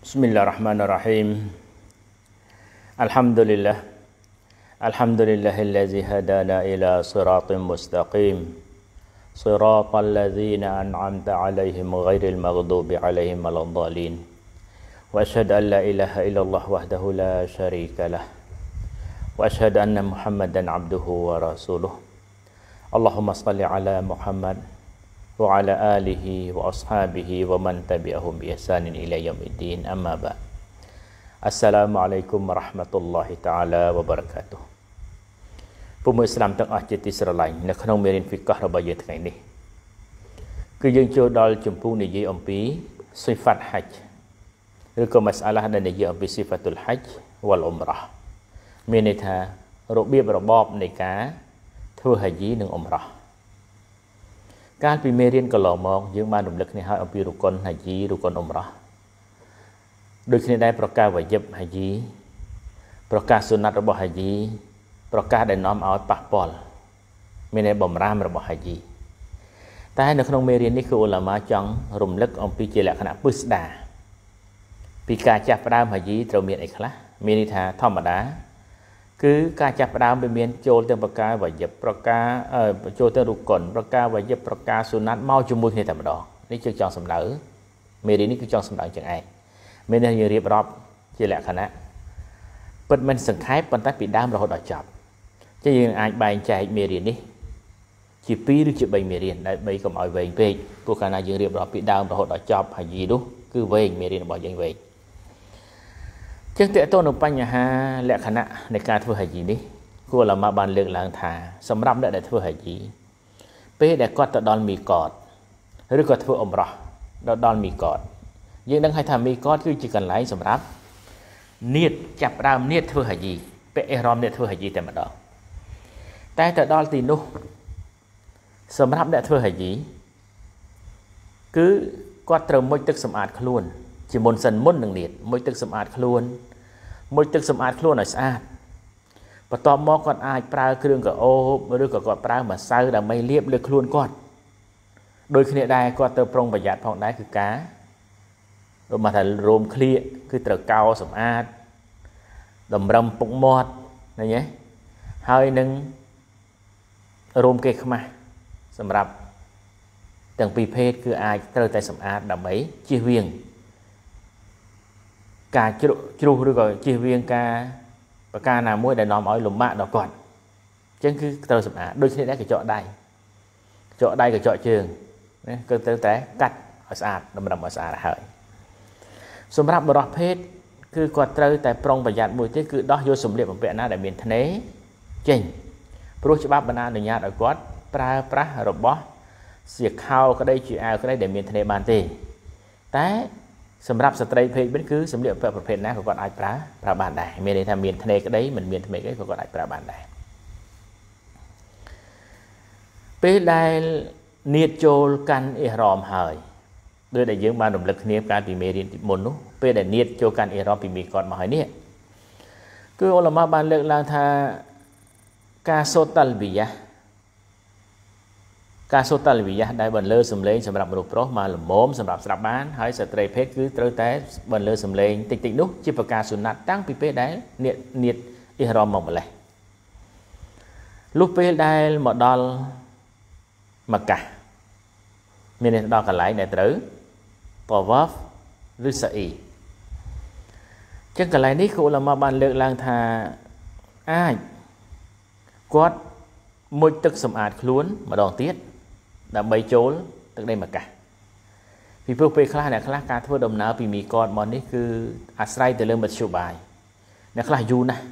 Bismillahirrahmanirrahim. Alhamdulillah. Alhamdulillahillazi hadana ila siratin mustaqim. Siratal ladzina an'amta 'alaihim ghairil maghdubi 'alaihim waladhdallin. Wa asyhadu an la ilaha illallah wahdahu la syarikalah. Wa asyhadu anna Muhammadan 'abduhu wa rasuluh. Allahumma shalli 'ala Muhammad وعلى آله وأصحابه ومن تبعهم بإحسان إلى يوم الدين أما بعد السلام عليكم ورحمة الله تعالى وبركاته ពុំឥស្លាមទាំងអស់ជាទីស្រឡាញ់នៅក្នុងមេរៀន fiqh របស់យើងថ្ងៃនេះគឺយើងចូលដល់ជំពូកនិយាយអំពី sifat hajj ឬក៏ masalah ដែលនិយាយអំពី sifatul hajj wal umrah មានន័យថារបៀបរបបនៃការ ធ្វើ haji និង umrah កាលពីមេរៀនកន្លងមកយើងបានរំលឹកគ្នាហើយអំពីរុគុនហាជីរុគុនអ៊ុមរ៉ាដូចគ្នាដែរប្រកាសវយិបហាជីប្រកាសសុណាត់របស់ហាជីប្រកាសដែលនាំឲ្យប៉ះពាល់មានន័យបំរាមរបស់ហាជីតែនៅក្នុងមេរៀននេះគឺឧឡាម៉ាចង់រំលឹកអំពីជាលក្ខណៈពិស្ដា ពីការចាស់ផ្ដើមហាជីត្រូវមានអីខ្លះមានន័យថាធម្មតាគឺការចាប់ផ្ដើមវាមានចូលទាំងប្រការវយិបប្រការចូលទាំងរុកុនប្រការវយិបប្រការសុណាត់មកជាមួយគ្នាតែម្ដងនេះគឺចង់សម្ដៅមេរៀននេះគឺចង់សម្ដៅជាងឯងមានតែយើងរៀបរាប់ជាលក្ខណៈពិតមិនសង្ខេបប៉ុន្តែពីដើមរហូតដល់ចប់ចឹងយើងអាចបែងចែកមេរៀននេះ ជា2ឬជា3មេរៀនដែល3កុំឲ្យវែងពេកព្រោះកាលណាយើងរៀបរាប់ពីដើមរហូតដល់ចប់ហើយយីនោះគឺវែងមេរៀនរបស់យើងវែងចឹងតើតើនៅបញ្ហាលក្ខណៈនៃការធ្វើហិជីនេះគូឡាម៉ាបានលើកឡើងថា សម្រាប់អ្នកដែលធ្វើហិជីពេលដែលគាត់ទៅដល់មីកតឬក៏ធ្វើអមរោះដល់ដល់មីកតយើងនឹងហៅថាមីកតគឺជាកន្លែងសម្រាប់នៀតចាប់ដើមនៀតធ្វើហិជីពាក់អេរ៉មនៀតធ្វើហិជីតែម្ដងតែទៅដល់ទីនោះ សម្រាប់អ្នកធ្វើហិជីគឺគាត់ត្រូវមុជទឹកសម្អាត ខ្លួនជាមុនសិនមុននឹងនៀតមុជទឹកសម្អាតខ្លួនមុជទឹកសម្អាតខ្លួនឲ្យស្អាតបន្ទាប់មកគាត់អាចប្រើ គ្រឿងកោបឬក៏គាត់ប្រើម្សៅដើម្បីលាបលើខ្លួនគាត់ដូចគ្នាដែរគាត់ត្រូវប្រុងប្រយ័ត្នផងដែរគឺការរួមថារោមក្លៀកគឺត្រូវកោសម្អាតតម្រឹមពុកមាត់ឃើញទេហើយនឹងរោមគេខ្មាស់សម្រាប់ទាំងពីរភេទគឺអាចត្រូវតែសម្អាតដើម្បីជៀសវាងការជ្រុះជ្រុះឬក៏ជៀសវាងការប្រការណាមួយដែលនាំឲ្យ លំបាកដល់គាត់អញ្ចឹងគឺត្រូវសម្អាតដូចគ្នាដែរកញ្ចក់ដៃកញ្ចក់ដៃកញ្ចក់ជើងណាគឺត្រូវតែកាត់ឲ្យស្អាតតម្រឹមឲ្យស្អាតហើយសម្រាប់បរិភេទគឺគាត់ត្រូវតែប្រុងប្រយ័ត្នមួយទៀតគឺដោះយកសម្លៀកបំពាក់ណាដែលមានថ្នេរចេញព្រោះច្បាប់បានអនុញ្ញាតឲ្យគាត់ ប្រើប្រាស់របស់សៀកខោក្តី ជាអាវក្តីដែលមានថ្នេរបានទេតែសម្រាប់ស្ត្រីភេទវិញគឺសម្លៀកបំពាក់ប្រភេទណាក៏គាត់អាចប្រើប្រើបានដែរមានន័យថាមានថ្នេរក្តីមិនមានថ្នេរក្តីក៏គាត់អាចប្រើបានដែរពេលដែលនៀតចូលកាន់អ៊ីរ៉មហើយដោយដែលយើងបានរំលឹកគ្នាកាលពីមេរៀនទីមុននោះពេលដែលនៀតចូលកាន់អ៊ីរ៉មពីមីគាត់មកហើយនេះគឺអ៊ុលម៉ាបានលើកឡើងថាការសូតតលប៊ីយ៉ាការសូត្រតលវិយៈដែលបន្លឺសំឡេងសម្រាប់មនុស្សប្រុសមកលមមសម្រាប់ស្រាប់បានហើយ ស្ត្រីភេទគឺត្រូវតែបន្លឺសំឡេងតិចតិចនោះ ជាប្រការសុណាត់តាំងពីពេលដែលនេតនេតអ៊ីហ្រ៉មមកម្លេះលុះពេលដែលមកដល់មកាមានដល់កន្លែងដែលត្រូវតវ៉ាហ្វឬសាអ៊ីចឹងកន្លែងនេះគូឡាម៉ាបានលើកឡើងថាអាចគាត់មុជទឹក សម្អាតខ្លួនម្ដងទៀតដើម្បីចូលទឹកដីមកកាសពីព្រោះពេលខ្លះអ្នកខ្លះការធ្វើដំណើរពីមីកតមកនេះគឺអាស្រ័យទៅលើមធ្យោបាយអ្នកខ្លះយូរណាស់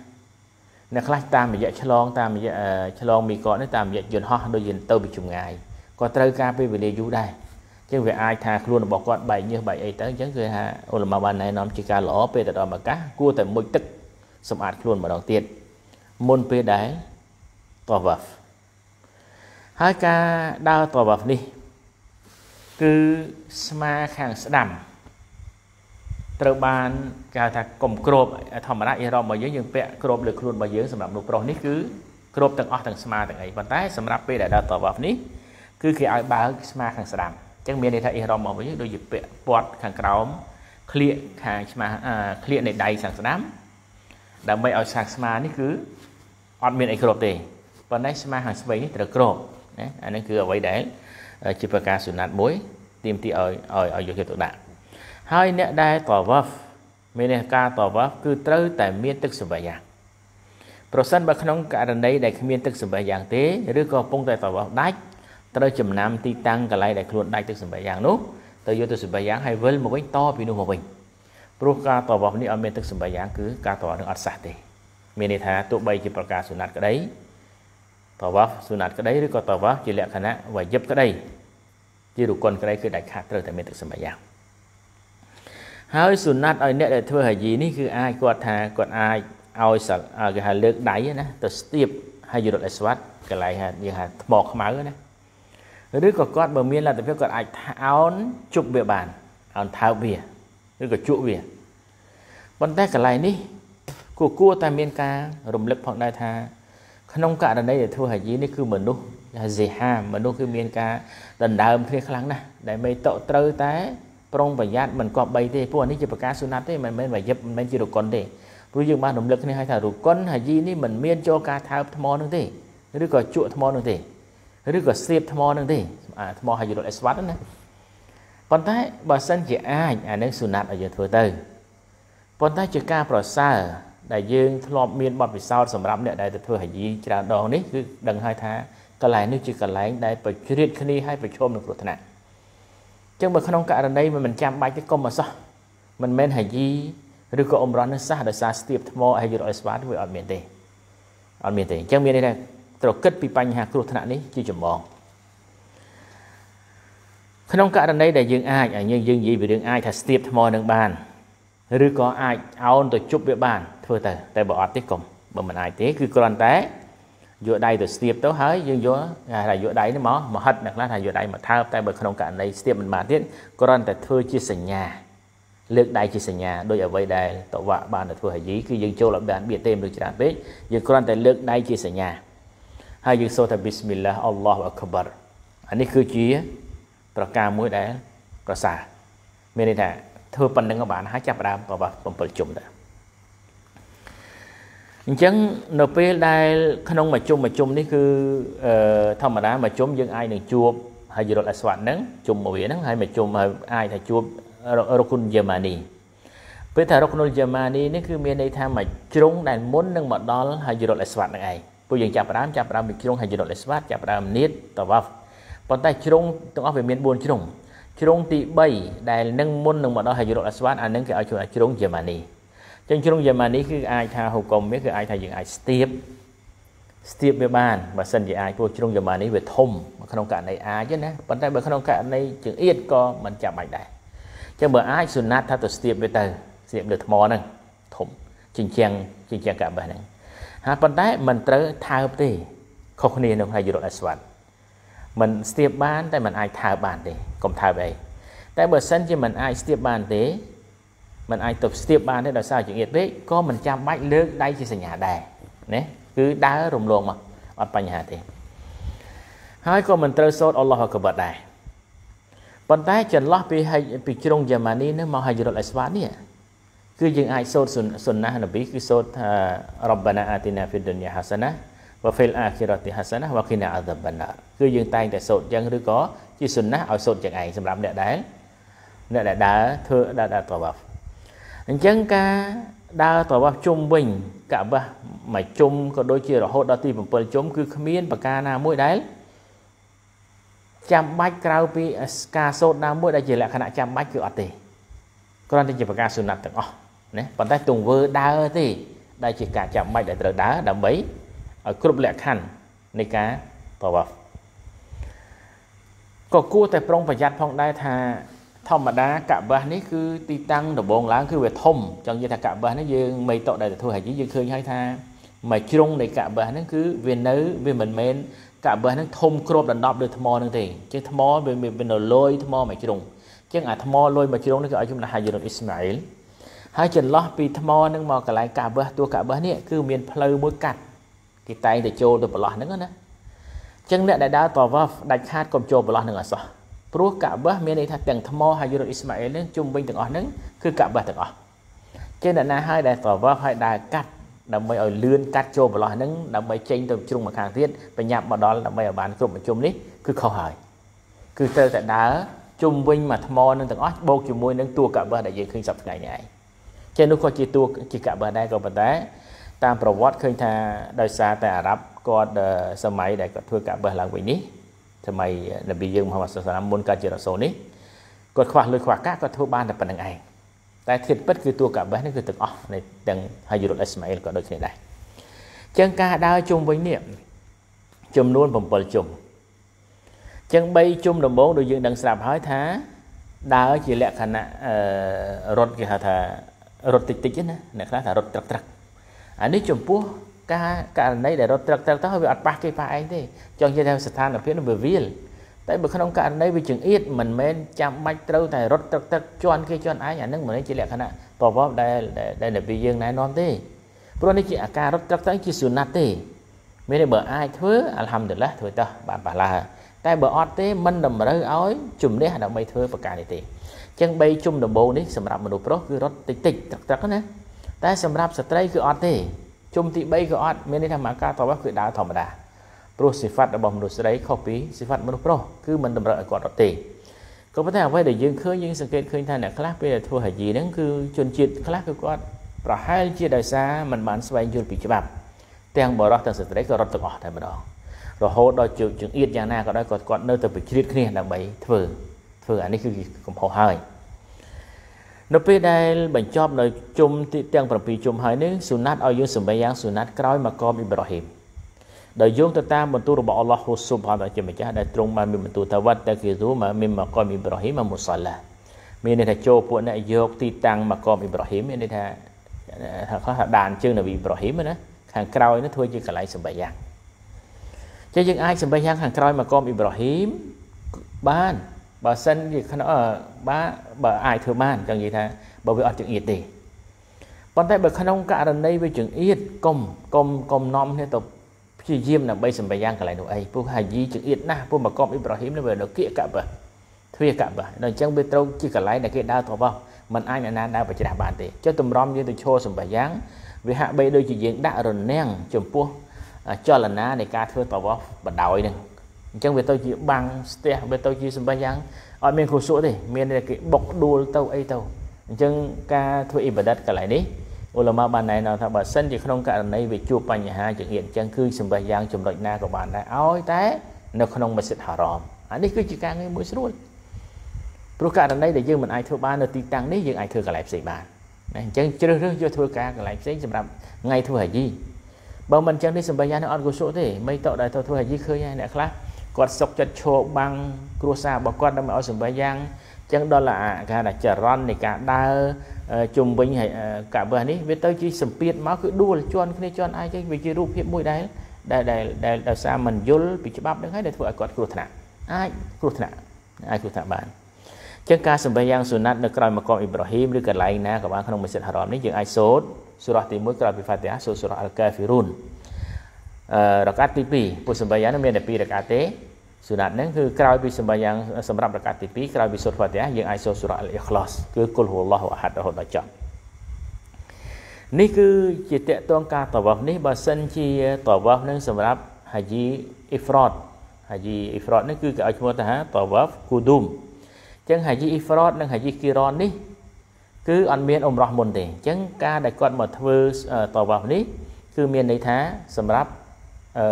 អ្នកខ្លះតាមរយៈឆ្លងតាមរយៈឆ្លងមីកតនេះតាមរយៈយន្តហោះដូចយន្តទៅពីចម្ងាយគាត់ត្រូវការពេលវេលាយូរដែរអញ្ចឹងវាអាចថាខ្លួនរបស់គាត់បែកញើសបែកអីទៅអញ្ចឹងគឺថាអ៊ុលម៉ាបានណែនាំជាការល្អពេលទៅដល់មកកាសគួរតែមុជទឹកសម្អាតខ្លួនម្ដងទៀតមុនពេលដែរតវ៉ាហ្វហើយការដើរតបនេះ គឺស្មាខាងស្ដាំ ត្រូវបានគេថាកុំគ្របធម្មតាអ៊ីរ៉ុបរបស់យើងយើងពាក់គ្របលើខ្លួនរបស់យើងសម្រាប់មនុស្សប្រុសនេះគឺគ្របទាំងអស់ទាំងស្មាទាំងអីប៉ុន្តែសម្រាប់ពេលដែលដើរតបនេះគឺគេឲ្យបើកស្មាខាងស្ដាំអញ្ចឹងមានន័យថាអ៊ីរ៉ុបរបស់យើងដូចជាពាក់ពាត់ខាងក្រោមឃ្លៀកខាងស្មាឃ្លៀកនៃដៃខាងស្ដាំ ដើម្បីឲ្យសាកស្មានេះគឺអត់មានអីគ្របទេប៉ុន្តែស្មាខាងស្វ័យនេះត្រូវគ្របណាអានេះគឺអ្វីដែលជាប្រការសុណាត់មួយទាមទារឲ្យឲ្យយកចិត្តទុកដាក់ហើយអ្នកដែលតវ៉ាមានការតវ៉ាគឺត្រូវតែមានទឹកសម្បាយ៉ាងប្រសិនបើក្នុងករណីដែលគ្មានទឹកសម្បាយ៉ាងទេ ឬក៏ពងតែតវ៉ាដាច់ត្រូវចំណាំទីតាំងកន្លែងដែលខ្លួនដាច់ទឹកសម្បាយ៉ាងនោះទៅយកទឹកសម្បាយ៉ាងឲ្យវិលមកវិញតពីនោះមកវិញព្រោះការតវ៉ានេះអត់មានទឹកសម្បាយ៉ាងគឺការតវ៉ានឹងអត់សះទេមានន័យថាទោះបីជាប្រការសុណាត់ក្តីតវ៉ាហ្វសុណាត់ក្តីឬក៏តវ៉ាហ្វជាលក្ខណៈវ៉ាយិបក្តី ជារុគុនក្តីគឺដាច់ខាតត្រូវតែមានទឹកសម្បយ៉ាហើយសុណាត់ឲ្យអ្នកដែលធ្វើហាជីនេះគឺអាចគាត់ថាគាត់អាចឲ្យសាគេហៅលើកដៃណាទៅស្ទាបហើយរត់ឲ្យស្វាត់កន្លែងហ่าយើងហ่าថ្មខ្មៅណាឬក៏គាត់បើមានលទ្ធភាពគាត់អាចថោនជប់វាបានអោនថើបវាឬក៏ជក់វាប៉ុន្តែកន្លែងនេះ គួរគួរតែមានការរំលឹកផងដែរថាក្នុងករណីដែលធ្វើហាជីនេះគឺមនុស្សហាស៊ីហាមនុស្សគឺមានការដណ្ដើមគ្នាខ្លាំងណាស់ដែលមេតកត្រូវតែ ប្រុងប្រយ័ត្នមិនគប្បីទេព្រោះនេះជាប្រការសុណាត់ទេមិនមែនវាយិបមិនមែនជារុកុនទេព្រោះយើងបានរំលឹកគ្នាឲ្យថារុកុនហាជីនេះមិនមានចូលការថើបថ្មនឹងទេឬក៏ជក់ថ្មនឹងទេឬក៏ស្រៀបថ្មនឹងទេថ្មហាជីរុលអេសវ៉ាត់ណាប៉ុន្តែបើសិនជាអាចអានឹងសុណាត់ឲ្យយើងធ្វើទៅប៉ុន្តែជាការប្រសើរដែលយើងធ្លាប់មានបទពិសោធន៍សម្រាប់អ្នកដែលទៅធ្វើហយីច្រើនដងនេះគឺដឹងហើយថាកន្លែងនេះជាកន្លែងដែលប្រជ្រៀតគ្នាហើយប្រឈមនឹងគ្រោះថ្នាក់អញ្ចឹងបើក្នុងករណីមិនចាំបាច់ទេកុំអសោះមិនមែនហយីឬក៏អមរនសះដោយសារស្ទាបថ្មហើយយល់ឲ្យស្វាតវាអត់មានទេអត់មានទេអញ្ចឹងមានន័យថាត្រូវគិតពីបញ្ហាគ្រោះថ្នាក់នេះជាចម្បងក្នុងករណីដែលយើងអាចយើងយើងនិយាយពីរឿងអាចថាស្ទាបថ្មនឹងបានឬក៏អាចអោនទៅជប់វាបានធ្វើទៅតែបើអត់ទេកុំបើមិនអាចទេគឺគ្រាន់តែយកដៃទៅស្ទាបទៅហើយយើងយកគេថាយកដៃនេះមកមកហិតអ្នកខ្លះថាយកដៃមកថើបតែបើក្នុងករណីស្ទាបមិនបានទៀតគ្រាន់តែធ្វើជាសញ្ញា លើកដៃជាសញ្ញាដោយអ្វីដែលតវៈបានធ្វើហយីគឺយើងចូលអត់បានបៀតទេមនុស្សច្រើនពេកយើងគ្រាន់តែលើកដៃជាសញ្ញាហើយយើងសូត្រថាបិស្មិលឡាអល់ឡោះអក្បារអានេះគឺជា ប្រការមួយដែលប្រសើរមានន័យថាធ្វើប៉ុណ្្នឹងក៏បានហើយចាប់ដើមក៏បាន7ជុំដែរអញ្ចឹងនៅពេលដែលក្នុងមួយជុំមួយជុំនេះគឺធម្មតាមួយជុំយើងអាចនឹងជួបហើយរដ្ឋអស្វាតហ្នឹងជុំមកវាហ្នឹងហើយមកជុំហើយអាចថាជួបរគុណយេម៉ានីពេលថារគុណយេម៉ានីនេះគឺមានន័យថាមកជ្រុងដែលមុននឹងមកដល់ហើយរដ្ឋអស្វាតហ្នឹងឯងពួកយើងចាប់ផ្ដើមចាប់ផ្ដើមពីជ្រុងហើយរដ្ឋអស្វាតចាប់ផ្ដើមនៀតតវ៉ាប់ប៉ុន្តែជ្រុងទាំងអស់វាមាន4ជ្រុង ជ្រុងទី3ដែលនឹងមុននឹងមកដល់ហើយរដ្ឋអស្វាតអានឹងគេឲ្យឈ្មោះជ្រុងយេម៉ានីចឹងជ្រុងយេម៉ានីគឺអាចថាហុកុំវាគឺអាចថាយើងអាចស្ទាបស្ទាបវាបានបើសិនជាអាចព្រោះជ្រុងយេម៉ានីវាធំក្នុងករណីអាចណាប៉ុន្តែបើក្នុងករណីជើងអៀតក៏មិនចាំបាច់ដែរចឹងបើអាចសុណាត់ថាទៅស្ទាបវាទៅស្ទាបលើថ្មហ្នឹងធំជញ្ជាំងជញ្ជាំងកាបេះហ្នឹងហើយប៉ុន្តែមិនត្រូវថើបទេខុសគ្នានឹងហើយយរត់អស្វាត់มันស្ទាបបានតែมันអាចថើបបានទេកុំថើបអីតែបើសិនជាมันអាចស្ទាបបានទេមិនអាចទៅស្ទាបបានទេដោយសារចង្អៀតពេកក៏មិនចាំបាច់លើកដៃជាសញ្ញាដែរណាគឺដើររំលងមកអត់បញ្ហាទេហើយក៏មិនត្រូវសូត្រអល់ឡោះកបាត់ដែរប៉ុន្តែចន្លោះពីហិចពីជ្រុងយ៉ាម៉ានីនេះមកហិចរត់អេស្វ៉ានេះគឺយើងអាចសូត្រសុនណានប៊ីគឺសូត្រថារ៉ាប់បាណាអាទីណាហ្វីដុនយ៉ាហាសាណាវ៉ាហ្វីលអាខិរ៉ាទីហាសាណាវ៉ាគីណាអាដាបាណាគឺយើងតែងតែសូត្រយ៉ាងឬក៏ជាសុនណាឲ្យសូត្រយ៉ាងឯងសម្រាប់អ្នកដែលអ្នកដែលដើរធ្វើដើរតវ៉ាហ្វអញ្ចឹងការដើរត្រវ៉ះជុំវិញកបះមួយជុំក៏ដូចជារហូតដល់ទី7ជុំគឺគ្មានប្រការណាមួយដែលចាំបាច់ក្រៅពីការសូត្រណាមួយដែលជាលក្ខណៈចាំបាច់គឺអត់ទេគ្រាន់តែជាប្រការសុណាត់ទាំងអស់ណាប៉ុន្តែទង្វើដើរទេដែលជាការចាំបាច់ដែលត្រូវដើរដើម្បីឲ្យគ្រប់លក្ខខណ្ឌនៃការប្រវត្តិក៏គួរតែប្រុងប្រយ័ត្នផងដែរថាធម្មតាកបាសនេះគឺទីតាំងដំបងឡើងគឺវាធំចង់និយាយថាកបាសនេះយើងមិនតកដែលទទួលហើយយើងឃើញហើយថាមួយជ្រុងនៃកបាសហ្នឹងគឺវានៅវាមិនមែនកបាសហ្នឹងធំគ្របដណ្ដប់ដូចថ្មហ្នឹងទេជាថ្មវាមានលយថ្មមួយជ្រុងជាងអាថ្មលយមួយជ្រុងនេះគឺឲ្យជំនះហាយរុនអ៊ីស្ម៉ាអ៊ីលហើយចន្លោះពីថ្មហ្នឹងមកកន្លែងកបាសតួកបាសនេះគឺមានផ្លូវមួយកាត់គេតែងទៅចូលទៅប្រឡោះហ្នឹងណាអញ្ចឹងអ្នកដែលដើរតវ៉ាដាច់ខាតកុំចូលប្រឡោះហ្នឹងអត់សោះព្រោះកាបាមានន័យថាទាំងថ្មហើយយូរ៉ូអ៊ីស្ម៉ាអ៊ីលនឹងជុំវិញទាំងអស់ហ្នឹងគឺកាបាទាំងអស់ចេះអ្នកណាហើយដែលតវ៉ាហើយដែលកាត់ដើម្បីឲ្យលឿនកាត់ចូលប្រឡោះហ្នឹងដើម្បីចេញទៅជ្រុងមកខាងទៀតបញ្ញាប់មកដល់ដើម្បីឲ្យបានគ្រប់មជ្ឈុំនេះគឺខុសហើយគឺត្រូវតែដើរជុំវិញមកថ្មនឹងទាំងអស់បូកជាមួយនឹងតួកាបាដែលយើងឃើញសប្តាហ៍ថ្ងៃនេះឯងចេះនោះក៏ជាតួជាកាបាដែរក៏ប៉ុន្តែតាមប្រវត្តិឃើញថាដោយសារតែអារ៉ាប់គាត់សម័យដែលគាត់ធ្វើកាបាឡើងវិញនេះសម័យនប៊ីយើងមហាម៉ាត់សាសនាមុនកើតជារ៉ាសូលនេះគាត់ខ្វះលុយខ្វះកាសគាត់ធ្វើបានតែប៉ុណ្្នឹងឯងតែធៀបពិតគឺតួកាបេះនេះគឺទាំងអស់នៃទាំងហាយរុលអេសម៉ាអ៊ីលក៏ដូចគ្នាដែរចឹងការដើរជុំវិញនេះចំនួន7ជុំចឹង3ជុំដំបូងដូចយើងដឹងស្រាប់ហើយថាដើរជាលក្ខណៈរត់គេហៅថារត់តិចតិចណាអ្នកខ្លះថារត់ត្រឹកត្រឹកអានេះចំពោះការករណីដែលរត់ត្រឹកត្រឹកទៅហើយវាអត់ប៉ះគេប៉ះឯងទេចង់និយាយថាស្ថានភាពនោះវាវាលតែបើក្នុងករណីវាចង្អៀតមិនមែនចាំបាច់ត្រូវតែរត់ត្រឹកត្រឹកជន់គេជន់ឯងអានឹងមិនមែនជាលក្ខណៈប្រវត្តិដែលដែលនប៊ីយើងណែនាំទេព្រោះនេះជាអាការរត់ត្រឹកត្រឹកជាសុណាត់ទេ មានតែបើអាចធ្វើអัลហាំឌុលឡាធ្វើតោះបានប៉ះឡាតែបើអត់ទេមិនតម្រូវឲ្យជំនះដើម្បីធ្វើប្រការនេះទេចឹង3ជុំដំបូងនេះសម្រាប់មនុស្សប្រុសគឺរត់តិចតិចត្រឹកត្រឹកណាតែសម្រាប់ស្ត្រីគឺអត់ទេជុំទី3ក៏អត់មានន័យថាមការតបគឺដើរធម្មតាព្រោះសិផាត់របស់មនុស្សស្រីខុសពីសិផាត់មនុស្សប្រុសគឺមិនតម្រូវឲ្យគាត់រត់ទេក៏ប៉ុន្តែអ្វីដែលយើងឃើញយើងសង្កេតឃើញថាអ្នកខ្លះពេលដែលធ្វើហាជីហ្នឹងគឺជនជាតិខ្លះគឺគាត់ប្រហែលជាដោយសារមិនបានស្វែងយល់ពីច្បាប់ទាំងបរិះទាំងស្ត្រីក៏រត់ទាំងអស់តែម្ដងរហូតដល់ជើងជើងអៀតយ៉ាងណាក៏ដោយគាត់គាត់នៅតែប្រជ្រៀតគ្នាដើម្បីធ្វើធ្វើអានេះគឺកំហុសហើយនៅពេលដែលបញ្ចប់នៅជុំទាំង7ជុំហើយនេះសុណាត់ឲ្យយើងសម្បែងយ៉ាងសុណាត់ក្រោយមកកមអ៊ីប្រាហ៊ីមដោយយោងទៅតាមបន្ទូលរបស់អល់ឡោះហ៊ូស៊ុបហានជាម្ចាស់ដែលទ្រង់បានមានបន្ទូលថាវត្តតាគីស៊ូមកមានមកកមអ៊ីប្រាហ៊ីមមកមូសាឡាមានន័យថាចូលពួកអ្នកយកទីតាំងមកកមអ៊ីប្រាហ៊ីមមានន័យថាខ្លះថាដានជើងនប៊ីអ៊ីប្រាហ៊ីមណាខាងក្រោយនោះធ្វើជាកន្លែងសម្បែងយ៉ាងចឹងយើងអាចសម្បែងយ៉ាងខាងក្រោយមកកមអ៊ីប្រាហ៊ីមបានបើសិនជាក្នុងបើបើអាចធ្វើបានចឹងនិយាយថាបើវាអត់ចង្អៀតទេប៉ុន្តែបើក្នុងករណីវាចង្អៀតកុំកុំកុំនាំគ្នាទៅព្យាយាមដើម្បីសម្បយ៉ាងកន្លែងនោះអីពួកហាយីចង្អៀតណាស់ពួកមកកបអ៊ីប្រាហ៊ីមនេះវានៅគៀកកបាទ្វាកបាដល់អញ្ចឹងវាត្រូវជាកន្លែងដែលគេដើរទៅបោះมันអាចអ្នកណាដើរប្រច្រាស់បានទេចុះតម្រាំយើងទៅឈរសម្បយ៉ាងវាហាក់បីដូចជាយើងដាក់រនាំងចំពោះចលនានៃការធ្វើតវ៉បដោយនឹងអញ្ចឹងវាទៅជាបាំងស្ទះវាទៅជាសម្បិះយ៉ាងអត់មានគ្រូសួរទេមានតែគេបុកដួលទៅអីទៅអញ្ចឹងការធ្វើអ៊ីបាដាតកន្លែងនេះអ៊ុលម៉ាបានណែនាំថាបើសិនជាក្នុងករណីវាជួបបញ្ហាជាងនេះអញ្ចឹងគឺសម្បិះយ៉ាងចំណុចណាក៏បានដែរឲ្យតែ នៅក្នុងមស្ជីតហារ៉មអានេះគឺជាការងារមួយស្រួលព្រោះករណីដែលយើងមិនអាចធ្វើបាននៅទីតាំងនេះយើងអាចធ្វើកន្លែងផ្សេងបានណាអញ្ចឹងជ្រើសរើសយកធ្វើការកន្លែងផ្សេងសម្រាប់ថ្ងៃធ្វើហាជីបើមិនអញ្ចឹងនេះសម្បិះយ៉ាងនេះអត់គួរសួរទេមិនតោះដែលទៅធ្វើហាជីឃើញហើយអ្នកខ្លះគាត់សុកចិត្តឈោបាំងគ្រួសាររបស់គាត់ដើម្បីឲ្យសម្បែយ៉ាងចឹងដល់អាគេថាចរន្តនៃការដើរជុំវិញកាបះនេះវាទៅជាសម្ពាធមកគឺដួល ជន់គ្នាជន់អាយចឹងវាជារូបភាពមួយដែរដែលដែលដោយសារមិនយល់ពីច្បាប់នឹងហើយដែលធ្វើឲ្យគាត់គ្រោះថ្នាក់អាចគ្រោះថ្នាក់អាចគ្រោះថ្នាក់បានចឹងការសម្បែងយ៉ាងសុណាត់នៅក្រោយមកអ៊ីប្រាហ៊ីមឬកន្លែងណាក៏បានក្នុងមស្ជីដហារ៉មនេះយើងអាចសូត្រសូរ៉ាទី1ក្រោយពីហ្វាទីហាសូត្រសូរ៉ាអល់កាហ្វីរូនអឺរកាត់ទី2ពុទ្ធសម្បែងយ៉ាងនេះមានតែ2រកាត់ទេសុណាត់ហ្នឹងគឺក្រោយពីសម្រាប់យ៉ាងសម្រាប់រកាត់ទី2ក្រោយពីសូត្រហ្វាទីហាយើងអាចសូត្រសូរ៉ាអ៊ីលអ៊ីខ្លាសគឺគុលហ៊ូឡោះអាហាត់រហូតដល់ចប់នេះគឺជាតកតងការតវ៉ះនេះបើសិនជាតវ៉ះនឹងសម្រាប់ហាជីអ៊ីហ្វ្រតហាជីអ៊ីហ្វ្រតនេះគឺគេឲ្យឈ្មោះថា តវ៉ះគូឌុំអញ្ចឹងហាជីអ៊ីហ្វ្រតនិងហាជីគីរ៉ននេះ គឺអត់មានអ៊ុំរ៉ោះមុនទេអញ្ចឹងការដែលគាត់មកធ្វើតវ៉ះនេះ គឺមានន័យថា សម្រាប់អឺ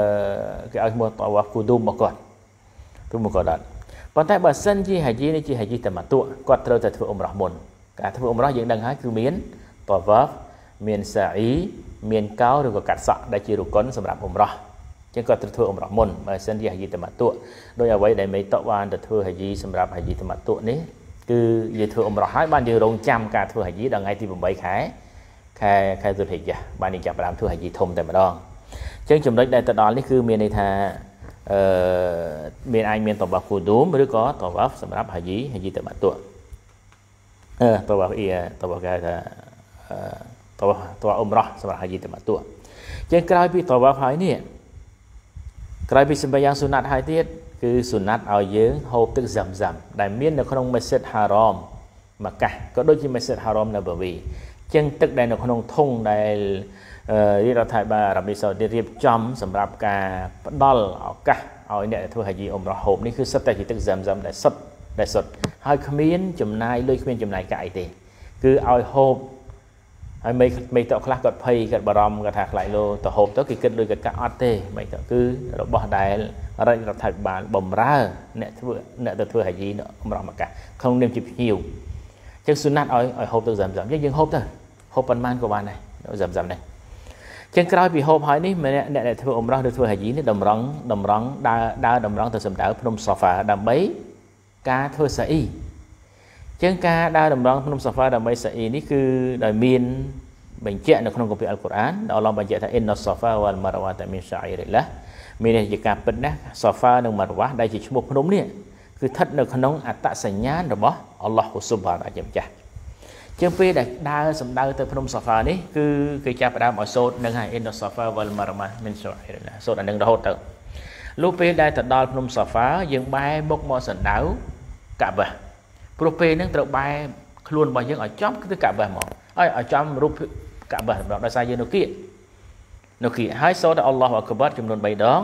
គេឲ្យឈ្មោះតវ៉ះគូឌុំរបស់គាត់ទូមកក៏ដត់ប៉ុន្តែបើសិនជាហាជីនេះជាហាជីតមតុគាត់ត្រូវតែធ្វើអ៊ុំរ៉ោះមុនការធ្វើអ៊ុំរ៉ោះយើងដឹងហើយគឺមានតវ៉ាមានសាអ៊ីមានកោឬក៏កាត់សក់ដែលជារុគុនសម្រាប់អ៊ុំរ៉ោះចឹងគាត់ត្រូវធ្វើអ៊ុំរ៉ោះមុនបើសិនជាហាជីតមតុដោយអ្វីដែលមេតតបានទៅធ្វើហាជីសម្រាប់ហាជីតមតុនេះគឺយើងធ្វើអ៊ុំរ៉ោះហើយបានយើងរងចាំការធ្វើហាជីដល់ថ្ងៃទី8ខែខែខែសុភិយៈបានយើងចាប់ផ្ដើមធ្វើហាជីធំតែម្ដងចឹងចំណុចដែលទៅដល់នេះគឺមានន័យថាអឺមានអាចមានតវ៉ាគូដូមឬក៏តវ៉ាសម្រាប់ហាជីហាជីតបាតុអឺតវ៉ាអ៊ីតវ៉ាគេថាតវ៉ាតវ៉ាអ៊ុំរ៉ោះសម្រាប់ហាជីតបាតុជាងក្រោយពីតវ៉ាហើយនេះក្រោយពីសម្បាយ៉ាងសុណាត់ហើយទៀតគឺសុណាត់ឲ្យយើង ហូបទឹកហ្សាំហ្សាំដែលមាននៅក្នុងមេសិតហារ៉មមកកាសក៏ដូចជាមេសិតហារ៉មនៅបាវីចឹងទឹកដែលនៅក្នុងធុងដែលរាជរដ្ឋាភិបាលអារ៉ាប៊ីសាអូឌីរៀបចំ សម្រាប់ការផ្ដល់ឱកាសឲ្យអ្នកធ្វើហាជីអ៊ុំរ៉ហូបនេះគឺសិតតែជាទឹកសឹមសឹមដែលសុទ្ធដែលសុទ្ធហើយគ្មានចំណាយលុយគ្មានចំណាយកាក់អីទេ គឺឲ្យហូបហើយមេមេតខ្លះគាត់ភ័យគាត់បារម្ភគាត់ថាខ្លាចលោទៅហូបទៅគេគិតដូចកាក់អត់ទេមេតគឺ របស់ដែលរដ្ឋាភិបាលបំរើ អ្នកធ្វើអ្នកទៅធ្វើហាជីនៅអ៊ុំរ៉មកកាក្នុងនាមជាភ្ញៀវចឹងសុណាត់ឲ្យឲ្យហូបទៅសឹមសឹមចឹងយើងហូបទៅហូបប៉ុន្មានក៏បានដែរសឹមសឹមដែរចឹងក្រោយពីហូបហើយនេះម្នាក់អ្នកដែលធ្វើអ៊ុំរ៉ោះឬធ្វើហាជីនេះតម្រង់តម្រង់ដើរដើរតម្រង់ទៅសម្ដៅភ្នំសូហ្វាដើម្បីការធ្វើសាអ៊ីចឹងការដើរតម្រង់ភ្នំសូហ្វាដើម្បីសាអ៊ីនេះគឺដោយមានបញ្ជាក់នៅក្នុងគម្ពីរអល់កុរអានដែលអល់ឡោះបញ្ជាក់ថាអ៊ីនណូសូហ្វាវ៉ាល់ម៉ារវ៉ាតាមីនសាអ៊ីរីឡាមានន័យជាការពិតណាស់សូហ្វានិងម៉ារវ៉ាដែលជាឈ្មោះភ្នំនេះគឺស្ថិតនៅក្នុងអត្តសញ្ញាណរបស់អល់ឡោះហ៊ូស៊ុបបានអាជាម្ចាស់ជាងពេលដែលដើរសំដៅទៅភ្នំសាហ្វានេះគឺគេចាប់ផ្ដើមឲ្យសូត្រនឹងហើយ Inna Safa wal Marwa min Sha'irina សូត្រអានឹងរហូតទៅលុះពេលដែលទៅដល់ភ្នំសាហ្វាយើងបែរមុខមកសំដៅកាបាព្រោះពេលហ្នឹងត្រូវបែរខ្លួនរបស់យើងឲ្យចំទៅកាបាមកឲ្យឲ្យចំរូបកាបាសម្រាប់ដោយសារយើងនៅគៀកនៅគៀកហើយសូត្រដល់ Allahu Akbar ចំនួន3ដង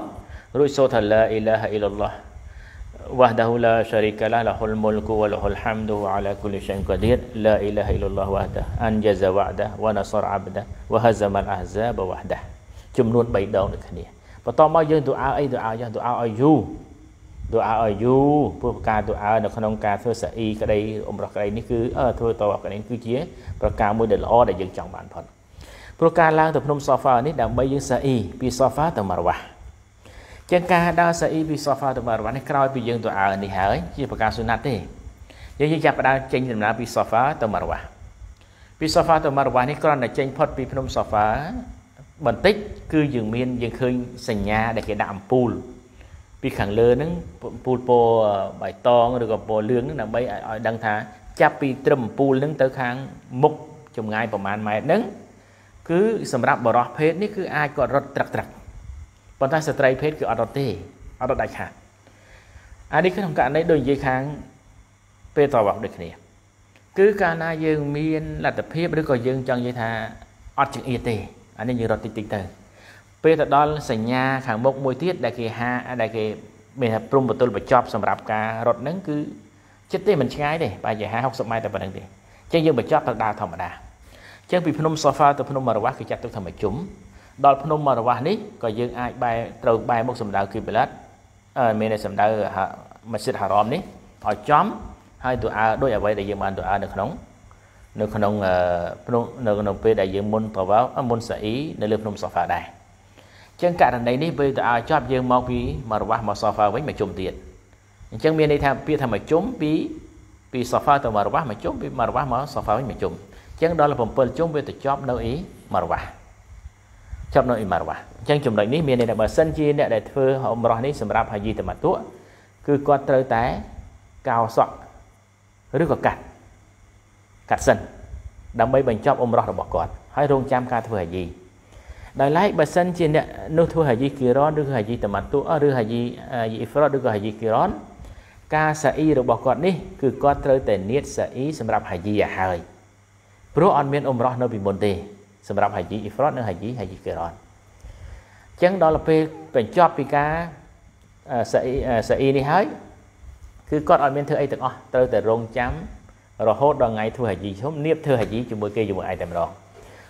រួចសូត្រថា La ilaha illallah وحده لا شريك له له الملك وله الحمد على كل شيء قدير لا إله إلا الله وحده أنجز وعده ونصر عبده وهزم الأحزاب وحده ចំនួន3ដងដូចគ្នាបន្តមកយើងឌូអាអីឌូអាយ៉ាងឌូអាឲ្យយូឌូអាឲ្យយូព្រោះការឌូអានៅក្នុងការធ្វើសាអ៊ីក្តីអ៊ំរ៉ះក្តីនេះគឺធ្វើតបក្តីគឺជាប្រការមួយដែលល្អដែលយើងចង់បានផុតព្រោះការឡើងទៅភ្នំសូហ្វានេះដើម្បីយើងសាអ៊ីពីសូហ្វាទៅម៉ារវ៉ាចឹងការដើរសាអ៊ីពី software ទៅរបស់នេះក្រោយពីយើងទៅអើនេះហើយជាប្រការសុណាត់ទេយើងយើងចាប់ផ្ដើមចេញដំណើរពី software ទៅមរវ៉ាពី software ទៅមរវ៉ានេះគ្រាន់តែចេញផុតពីភ្នំ software បន្តិចគឺយើងមាន យើងឃើញសញ្ញា ដែលគេដាក់អំពូលពីខាងលើហ្នឹងអំពូលពណ៌បៃតងឬក៏ពណ៌លឿងហ្នឹងដើម្បីឲ្យដឹងថា ចាប់ពីត្រឹមអំពូលហ្នឹងទៅខាងមុខចម្ងាយប្រហែលម៉ែត្រហ្នឹងគឺ សម្រាប់បរោះភេទនេះគឺអាចគាត់រត់ត្រឹកត្រឹកប៉ុន្តែស្ត្រីភេទគឺអត់រត់ទេអត់រត់ដាច់ខាតអានេះគឺក្នុងករណីដូចនិយាយខាងពេលតបដូចគ្នា គឺកាលណាយើងមានលទ្ធភាពឬក៏យើងចង់និយាយថាអត់ចង្អៀតទេអានេះយើងរត់តិចតិចទៅពេលទៅដល់សញ្ញាខាងមុខមួយទៀតដែលគេហាដែលគេមានថាព្រំបន្ទល់បញ្ចប់សម្រាប់ការរត់ហ្នឹងគឺចិត្តទេមិនឆ្ងាយទេបាយជា50 60ម៉ែត្រតែប៉ុណ្្នឹងទេអញ្ចឹងយើងបញ្ចប់ទៅដើរធម្មតាអញ្ចឹងពីភ្នំសូហ្វាទៅភ្នំអរវ៉ាគេចាត់ទុកថាមួយជុំដល់ភ្នំមរវ៉ាស់នេះក៏យើងអាចបែរត្រូវបែរមុខសម្ដៅគីបឡិតអឺមានសម្ដៅមស្ជីតហារ៉មនេះឲ្យចំហើយទូអើដោយអ្វីដែលយើងបានទូអើនៅក្នុងនៅក្នុងភ្នំនៅក្នុងពេលដែលយើងមុនប្រវោមុនសាអ៊ីនៅលើភ្នំសូហ្វាដែរចឹងករណីនេះពេលទៅឲ្យចប់យើងមកពីមករវ៉ាស់មកសូហ្វាវិញមកជុំទៀតអញ្ចឹងមានន័យថាពាក្យថាមកជុំពីពីសូហ្វាទៅមករវ៉ាស់មកជុំពីមករវ៉ាស់មកសូហ្វាវិញមកជុំអញ្ចឹងដល់7ជុំវាទៅចប់នៅអីមករវ៉ាស់ជាប់នៅអ៊ីម៉ារវ៉ាអញ្ចឹងចំណុចនេះមានន័យថាបើសិនជាអ្នកដែលធ្វើអ៊ុំរ៉ោះនេះសម្រាប់ហាជីតម៉ាតុគឺគាត់ត្រូវតែកោសក់ឬក៏កាត់កាត់សិនដើម្បីបញ្ចប់អ៊ុំរ៉ោះរបស់គាត់ ហើយរងចាំការធ្វើហាជីដោយឡែកបើសិនជាអ្នកនោះធ្វើហាជីគីរ៉នឬហាជីតម៉ាតុឬហាជីអ៊ីហ្វ្រតឬក៏ហាជីគីរ៉នការសាអ៊ីរបស់គាត់នេះ គឺគាត់ត្រូវតែនៀតសាអ៊ីសម្រាប់ហាជីឲ្យហើយព្រោះអត់មានអ៊ុំរ៉ោះនៅពីមុនទេសម្រាប់ហាជីអ៊ីហ្វ្រតនិងហាជីហាជីកេរ៉នអញ្ចឹងដល់ទៅពេលបញ្ចប់ពីការសាអ៊ីសាអ៊ីនេះហើយគឺគាត់អត់មានធ្វើអីទាំងអស់ត្រូវតែរងចាំរហូតដល់ថ្ងៃធ្វើហាជីឈុំនៀបធ្វើហាជីជាមួយគេជាមួយឯងតែម្ដង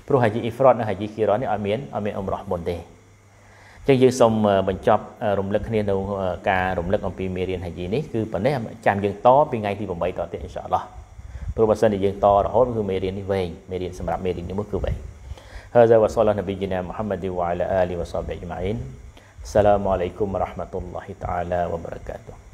ព្រោះហាជីអ៊ីហ្វ្រតនិងហាជីកេរ៉ននេះអត់មានអត់មានអ៊ុំរ៉ោះមុនទេចឹងយើងសូមបញ្ចប់រំលឹកគ្នានៅការរំលឹកអំពីមេរៀនហាជីនេះគឺប៉ុណ្ណេះចាំយើងតពីថ្ងៃទី8តទៀតអ៊ីនសាអល់ឡោះព្រោះបើសិនជាយើងតរហូតគឺមេរៀននេះវែងមេរៀនសម្រាប់មេរៀននេះមកគឺវែង Hadza wa sallallahu nabiyyina Muhammad wa ala alihi wa sahbihi ajma'in. Assalamualaikum warahmatullahi taala wabarakatuh.